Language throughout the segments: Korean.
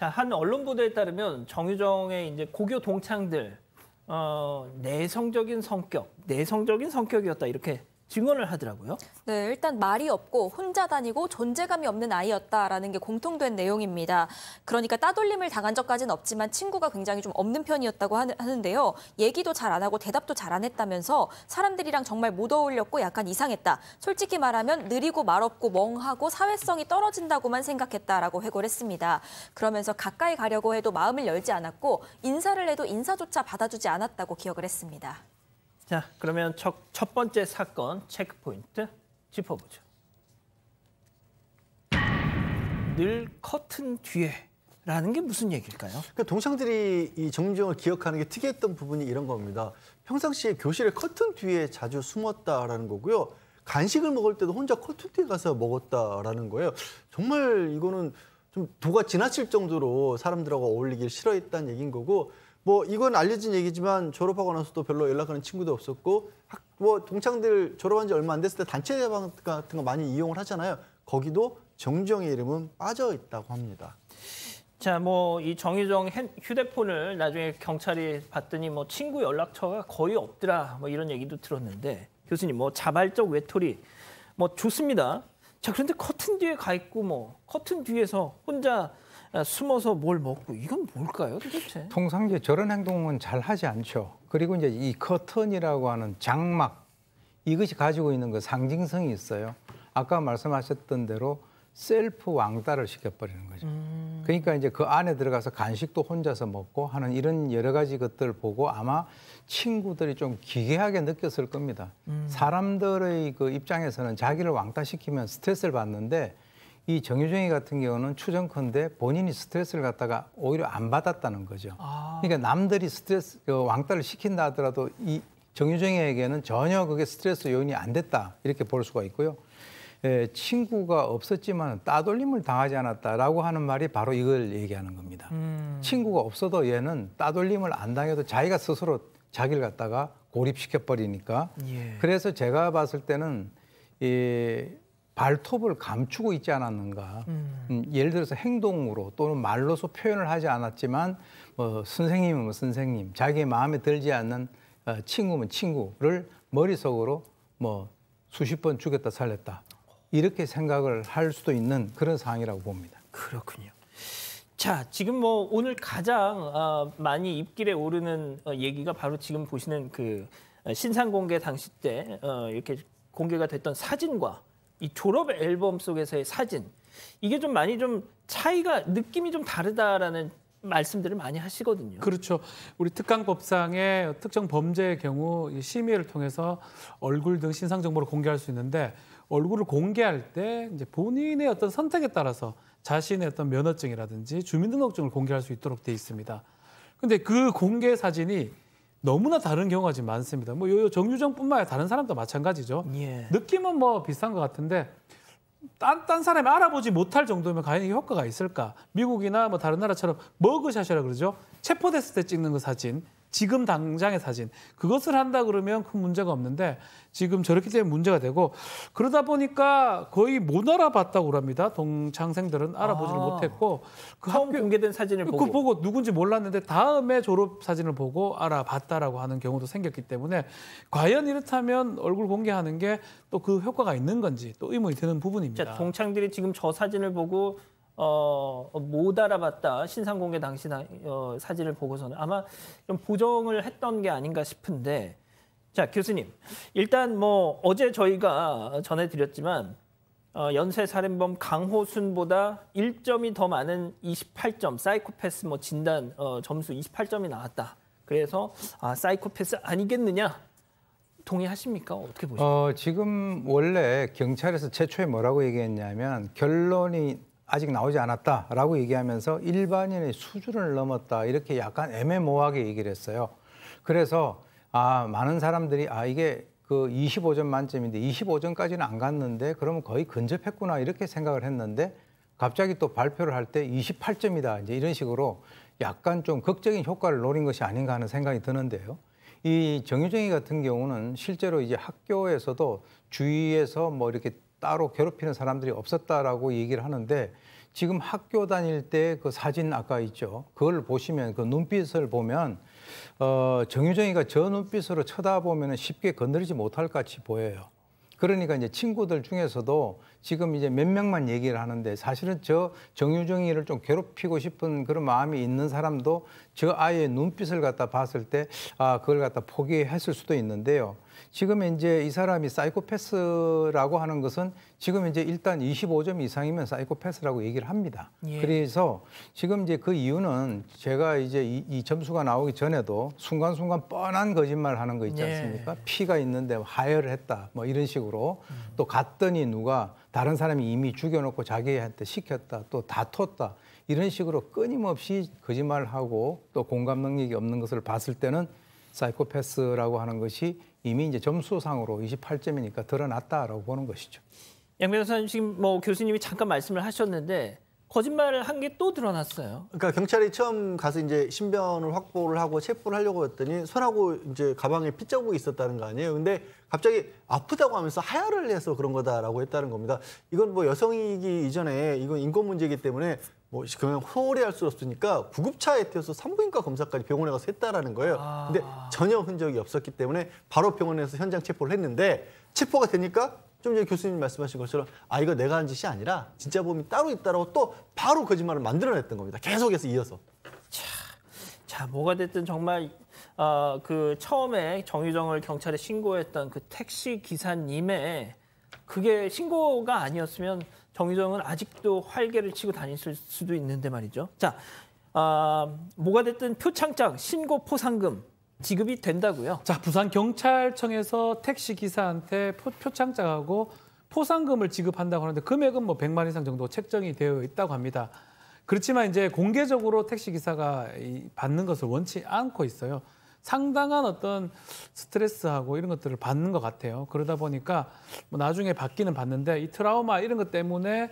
자, 한 언론 보도에 따르면 정유정의 이제 고교 동창들 어, 내성적인 성격, 내성적인 성격이었다 이렇게 증언을 하더라고요. 네, 일단 말이 없고 혼자 다니고 존재감이 없는 아이였다라는 게 공통된 내용입니다. 그러니까 따돌림을 당한 적까지는 없지만 친구가 굉장히 좀 없는 편이었다고 하는데요. 얘기도 잘 안 하고 대답도 잘 안 했다면서 사람들이랑 정말 못 어울렸고 약간 이상했다. 솔직히 말하면 느리고 말없고 멍하고 사회성이 떨어진다고만 생각했다라고 회고 했습니다. 그러면서 가까이 가려고 해도 마음을 열지 않았고 인사를 해도 인사조차 받아주지 않았다고 기억을 했습니다. 자, 그러면 첫, 첫 번째 사건 체크포인트 짚어보죠. 늘 커튼 뒤에 라는 게 무슨 얘기일까요? 그러니까 동창들이 이 정민정을 기억하는 게 특이했던 부분이 이런 겁니다. 평상시에 교실의 커튼 뒤에 자주 숨었다라는 거고요. 간식을 먹을 때도 혼자 커튼 뒤에 가서 먹었다라는 거예요. 정말 이거는 좀 도가 지나칠 정도로 사람들하고 어울리길 싫어했다는 얘기인 거고 뭐 이건 알려진 얘기지만 졸업하고 나서도 별로 연락하는 친구도 없었고 학, 뭐 동창들 졸업한 지 얼마 안 됐을 때 단체 대방 같은 거 많이 이용을 하잖아요. 거기도 정정의 이름은 빠져 있다고 합니다. 자, 뭐 이 정유정 휴대폰을 나중에 경찰이 봤더니 뭐 친구 연락처가 거의 없더라. 뭐 이런 얘기도 들었는데 교수님 뭐 자발적 외톨이 뭐 좋습니다. 자, 그런데 커튼 뒤에 가 있고 뭐 커튼 뒤에서 혼자 아, 숨어서 뭘 먹고 이건 뭘까요 도대체? 통상 이제 저런 행동은 잘 하지 않죠. 그리고 이제 이 커튼이라고 하는 장막 이것이 가지고 있는 그 상징성이 있어요. 아까 말씀하셨던 대로 셀프 왕따를 시켜버리는 거죠. 음. 그러니까 이제 그 안에 들어가서 간식도 혼자서 먹고 하는 이런 여러 가지 것들을 보고 아마 친구들이 좀 기괴하게 느꼈을 겁니다. 음. 사람들의 그 입장에서는 자기를 왕따시키면 스트레스를 받는데 이 정유정이 같은 경우는 추정컨대 본인이 스트레스를 갖다가 오히려 안 받았다는 거죠. 아. 그러니까 남들이 스트레스 그 왕따를 시킨다 하더라도 이 정유정에게는 전혀 그게 스트레스 요인이 안 됐다 이렇게 볼 수가 있고요. 예, 친구가 없었지만 따돌림을 당하지 않았다라고 하는 말이 바로 이걸 얘기하는 겁니다. 음. 친구가 없어도 얘는 따돌림을 안 당해도 자기가 스스로 자기를 갖다가 고립시켜 버리니까. 예. 그래서 제가 봤을 때는 이 발톱을 감추고 있지 않았는가. 음. 음, 예를 들어서 행동으로 또는 말로서 표현을 하지 않았지만 뭐 선생님은 뭐 선생님, 자기 마음에 들지 않는 어, 친구면 친구를 머릿속으로 뭐 수십 번 죽였다 살렸다 이렇게 생각을 할 수도 있는 그런 상황이라고 봅니다. 그렇군요. 자, 지금 뭐 오늘 가장 어, 많이 입길에 오르는 어, 얘기가 바로 지금 보시는 그 신상 공개 당시 때 어, 이렇게 공개가 됐던 사진과 이 졸업 앨범 속에서의 사진 이게 좀 많이 좀 차이가 느낌이 좀 다르다라는 말씀들을 많이 하시거든요. 그렇죠. 우리 특강법상의 특정 범죄의 경우 심의를 통해서 얼굴 등 신상 정보를 공개할 수 있는데 얼굴을 공개할 때 이제 본인의 어떤 선택에 따라서 자신의 어떤 면허증이라든지 주민등록증을 공개할 수 있도록 돼 있습니다. 근데 그 공개 사진이 너무나 다른 경우가 지금 많습니다. 뭐요 정유정뿐만 아니라 다른 사람도 마찬가지죠. 예. 느낌은 뭐 비슷한 것 같은데 딴, 딴 사람이 알아보지 못할 정도면 과연 이게 효과가 있을까? 미국이나 뭐 다른 나라처럼 머그샷이라 그러죠. 체포됐을 때 찍는 그 사진. 지금 당장의 사진 그것을 한다 그러면 큰 문제가 없는데 지금 저렇게때문 문제가 되고 그러다 보니까 거의 못 알아봤다고 합니다. 동창생들은 알아보지를 아, 못했고 그 처음 학교, 공개된 사진을 그 보고 그 보고 누군지 몰랐는데 다음에 졸업 사진을 보고 알아봤다라고 하는 경우도 생겼기 때문에 과연 이렇다면 얼굴 공개하는 게 또 그 효과가 있는 건지 또 의문이 드는 부분입니다. 자, 동창들이 지금 저 사진을 보고 어, 어, 못 알아봤다. 신상공개 당시 어, 사진을 보고서는 아마 좀 보정을 했던 게 아닌가 싶은데 자 교수님 일단 뭐 어제 저희가 전해드렸지만 어, 연쇄 살인범 강호순보다 1점이 더 많은 28점 사이코패스 뭐 진단 어, 점수 28점이 나왔다. 그래서 아 사이코패스 아니겠느냐 동의하십니까? 어떻게 보십니까? 어, 지금 원래 경찰에서 최초에 뭐라고 얘기했냐면 결론이 아직 나오지 않았다라고 얘기하면서 일반인의 수준을 넘었다 이렇게 약간 애매모호하게 얘기를 했어요. 그래서 아 많은 사람들이 아 이게 그 25점 만점인데 25점까지는 안 갔는데 그러면 거의 근접했구나 이렇게 생각을 했는데 갑자기 또 발표를 할 때 28점이다 이제 이런 식으로 약간 좀 극적인 효과를 노린 것이 아닌가 하는 생각이 드는데요. 이 정유정이 같은 경우는 실제로 이제 학교에서도 주위에서 뭐 이렇게 따로 괴롭히는 사람들이 없었다라고 얘기를 하는데 지금 학교 다닐 때 그 사진 아까 있죠. 그걸 보시면 그 눈빛을 보면 어, 정유정이가 저 눈빛으로 쳐다보면 쉽게 건드리지 못할 것 같이 보여요. 그러니까 이제 친구들 중에서도 지금 이제 몇 명만 얘기를 하는데 사실은 저 정유정이를 좀 괴롭히고 싶은 그런 마음이 있는 사람도 저 아이의 눈빛을 갖다 봤을 때 아, 그걸 갖다 포기했을 수도 있는데요. 지금 이제 이 사람이 사이코패스라고 하는 것은 지금 이제 일단 25점 이상이면 사이코패스라고 얘기를 합니다. 예. 그래서 지금 이제 그 이유는 제가 이제 이, 이, 점수가 나오기 전에도 순간순간 뻔한 거짓말 하는 거 있지 네. 않습니까? 예. 피가 있는데 하혈을 했다. 뭐 이런 식으로 음. 또 갔더니 누가 다른 사람이 이미 죽여놓고 자기한테 시켰다. 또 다퉜다. 이런 식으로 끊임없이 거짓말하고 또 공감 능력이 없는 것을 봤을 때는 사이코패스라고 하는 것이 이미 이제 점수상으로 28점이니까 드러났다라고 보는 것이죠. 양 변호사님 지금 뭐 교수님이 잠깐 말씀을 하셨는데 거짓말을 한 게 또 드러났어요. 그러니까 경찰이 처음 가서 이제 신변을 확보를 하고 체포를 하려고 했더니 손하고 이제 가방에 피 자국이 있었다는 거 아니에요. 근데 갑자기 아프다고 하면서 하야를 해서 그런 거다라고 했다는 겁니다. 이건 뭐 여성이기 이전에 이건 인권 문제이기 때문에 뭐 그냥 소홀히 할수 없으니까 구급차에 태워서 산부인과 검사까지 병원에 가서 했다라는 거예요. 아... 근데 전혀 흔적이 없었기 때문에 바로 병원에서 현장 체포를 했는데 체포가 되니까 좀 전에 교수님 말씀하신 것처럼 아 이거 내가 한 짓이 아니라 진짜 범이 따로 있다라고 또 바로 거짓말을 만들어냈던 겁니다. 계속해서 이어서. 자, 자 뭐가 됐든 정말 어, 그 처음에 정유정을 경찰에 신고했던 그 택시 기사님의 그게 신고가 아니었으면 정의정은 아직도 활개를 치고 다니실 수도 있는데 말이죠. 자, 아, 뭐가 됐든 표창장, 신고 포상금 지급이 된다고요. 자, 부산 경찰청에서 택시 기사한테 표, 표창장하고 포상금을 지급한다고 하는데 금액은 뭐 100만 이상 정도 책정이 되어 있다고 합니다. 그렇지만 이제 공개적으로 택시 기사가 받는 것을 원치 않고 있어요. 상당한 어떤 스트레스하고 이런 것들을 받는 것 같아요. 그러다 보니까 뭐 나중에 받기는 받는데 이 트라우마 이런 것 때문에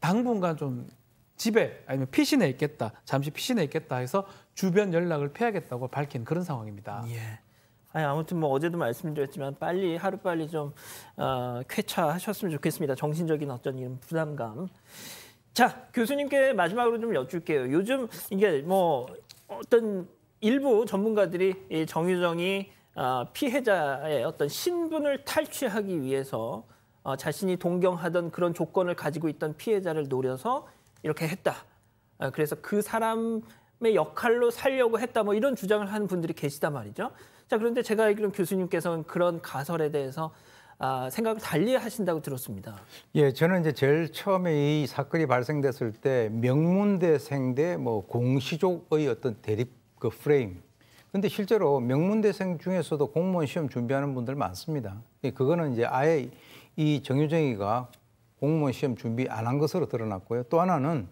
당분간 좀 집에 아니면 피신해 있겠다, 잠시 피신해 있겠다 해서 주변 연락을 피하겠다고 밝힌 그런 상황입니다. 예. 아니, 아무튼 뭐 어제도 말씀드렸지만 빨리 하루 빨리 좀 어, 쾌차하셨으면 좋겠습니다. 정신적인 어떤 이런 부담감. 자 교수님께 마지막으로 좀 여쭐게요. 요즘 이게 뭐 어떤 일부 전문가들이 정유정이 아, 피해자의 어떤 신분을 탈취하기 위해서 어, 자신이 동경하던 그런 조건을 가지고 있던 피해자를 노려서 이렇게 했다. 아, 그래서 그 사람의 역할로 살려고 했다. 뭐 이런 주장을 하는 분들이 계시단 말이죠. 자 그런데 제가 알기로는 교수님께서는 그런 가설에 대해서 아, 생각을 달리 하신다고 들었습니다. 예, 저는 이제 제일 처음에 이 사건이 발생됐을 때 명문대생 대뭐 공시족의 어떤 대립 그 프레임. 근데 실제로 명문대생 중에서도 공무원 시험 준비하는 분들 많습니다. 예, 그거는 이제 아예 이 정유정이가 공무원 시험 준비 안 한 것으로 드러났고요. 또 하나는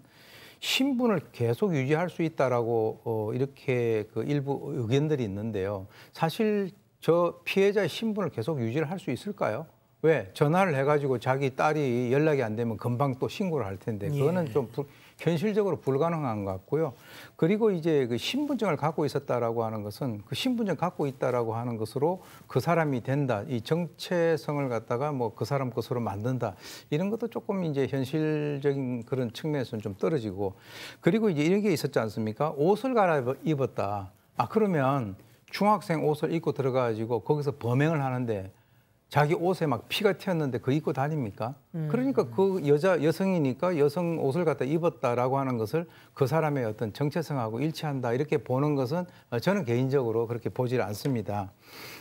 신분을 계속 유지할 수 있다라고 어, 이렇게 그 일부 의견들이 있는데요. 사실 저피해자 신분을 계속 유지를 할 수 있을까요? 왜 전화를 해가지고 자기 딸이 연락이 안 되면 금방 또 신고를 할 텐데 그거는 예. 좀 불, 현실적으로 불가능한 것 같고요. 그리고 이제 그 신분증을 갖고 있었다라고 하는 것은 그 신분증 갖고 있다라고 하는 것으로 그 사람이 된다. 이 정체성을 갖다가 뭐 그 사람 것으로 만든다. 이런 것도 조금 이제 현실적인 그런 측면에서는 좀 떨어지고 그리고 이제 이런 게 있었지 않습니까? 옷을 갈아입었다. 아, 그러면 중학생 옷을 입고 들어가지고 거기서 범행을 하는데 자기 옷에 막 피가 튀었는데 그 입고 다닙니까? 음. 그러니까 그 여자 여성이니까 여성 옷을 갖다 입었다라고 하는 것을 그 사람의 어떤 정체성하고 일치한다 이렇게 보는 것은 어, 저는 개인적으로 그렇게 보질 않습니다.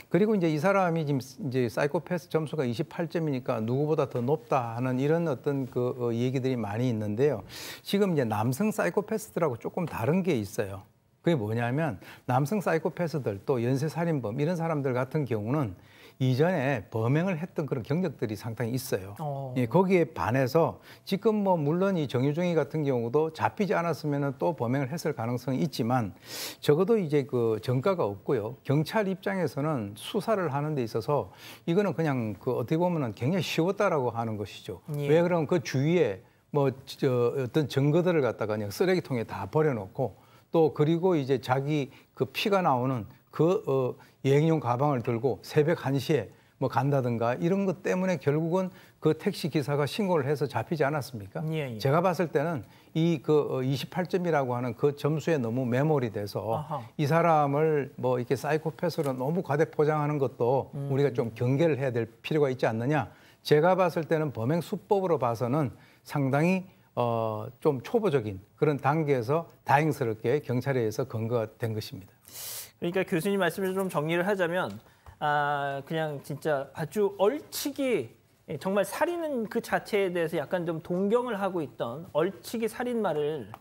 그리고 이제 이 사람이 지금 이제 사이코패스 점수가 28점이니까 누구보다 더 높다 하는 이런 어떤 그 어, 얘기들이 많이 있는데요. 지금 이제 남성 사이코패스들하고 조금 다른 게 있어요. 그게 뭐냐면 남성 사이코패스들 또 연쇄 살인범 이런 사람들 같은 경우는 이전에 범행을 했던 그런 경력들이 상당히 있어요. 어. 예, 거기에 반해서 지금 뭐 물론 이 정유정이 같은 경우도 잡히지 않았으면 또 범행을 했을 가능성이 있지만 적어도 이제 그 전과가 없고요. 경찰 입장에서는 수사를 하는 데 있어서 이거는 그냥 그 어떻게 보면 굉장히 쉬웠다라고 하는 것이죠. 예. 왜그러면그 주위에 뭐 저 어떤 증거들을 갖다가 그냥 쓰레기통에 다 버려놓고 또 그리고 이제 자기 그 피가 나오는 그 어, 여행용 가방을 들고 새벽 1시에 뭐 간다든가 이런 것 때문에 결국은 그 택시 기사가 신고를 해서 잡히지 않았습니까? 예, 예. 제가 봤을 때는 이 그 28점이라고 어, 하는 그 점수에 너무 매몰이 돼서 아하. 이 사람을 뭐 이렇게 사이코패스로 너무 과대 포장하는 것도 음. 우리가 좀 경계를 해야 될 필요가 있지 않느냐. 제가 봤을 때는 범행 수법으로 봐서는 상당히 어, 좀 초보적인 그런 단계에서 다행스럽게 경찰에 의해서 근거가된 것입니다. 그러니까 교수님 말씀을 좀 정리를 하자면 아 그냥 진짜 아주 얼치기 예, 정말 살인은 그 자체에 대해서 약간 좀 동경을 하고 있던 얼치기 살인마를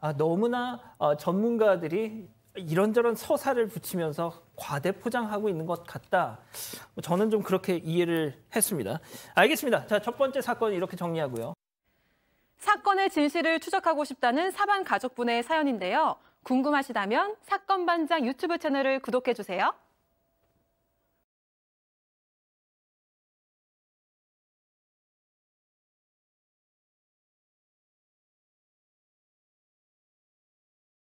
아, 너무나 어, 전문가들이 이런저런 서사를 붙이면서 과대 포장하고 있는 것 같다. 뭐 저는 좀 그렇게 이해를 했습니다. 알겠습니다. 자, 첫 번째 사건 이렇게 정리하고요. 사건의 진실을 추적하고 싶다는 사반 가족분의 사연인데요. 궁금하시다면 사건 반장 유튜브 채널을 구독해 주세요.